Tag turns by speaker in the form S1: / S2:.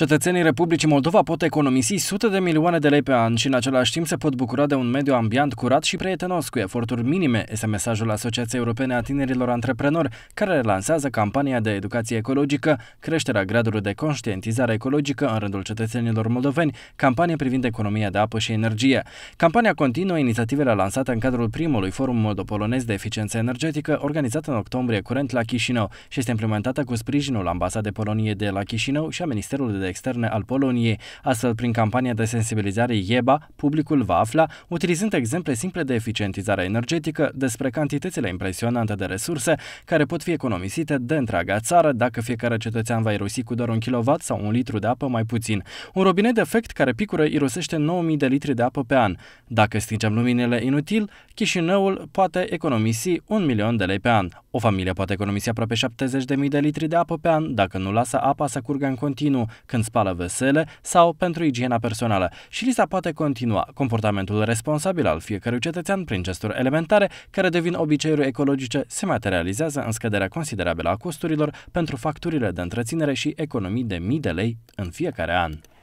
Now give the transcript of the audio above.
S1: Cetățenii Republicii Moldova pot economisi sute de milioane de lei pe an și în același timp se pot bucura de un mediu ambient curat și prietenos cu eforturi minime, este mesajul Asociației Europene a Tinerilor Antreprenori, care lansează campania de educație ecologică, creșterea gradului de conștientizare ecologică în rândul cetățenilor moldoveni, campanie privind economia de apă și energie. Campania continuă inițiativele lansate în cadrul primului forum moldopolonez de eficiență energetică, organizat în octombrie curent la Chișinău și este implementată cu sprijinul Ambasadei Poloniei de la Chișinău și a Ministerului de externe al Poloniei. Astfel, prin campania de sensibilizare IEBA, publicul va afla, utilizând exemple simple de eficientizare energetică, despre cantitățile impresionante de resurse care pot fi economisite de întreaga țară dacă fiecare cetățean va irosi cu doar un kilowatt sau un litru de apă mai puțin. Un robinet defect care picură irosește 9000 de litri de apă pe an. Dacă stingem luminile inutil, Chișinăul poate economisi un milion de lei pe an. O familie poate economisi aproape 70.000 de litri de apă pe an dacă nu lasă apa să curgă în continuu, când când spală vesele sau pentru igiena personală și lista poate continua. Comportamentul responsabil al fiecărui cetățean prin gesturi elementare care devin obiceiuri ecologice se materializează în scăderea considerabilă a costurilor pentru facturile de întreținere și economii de mii de lei în fiecare an.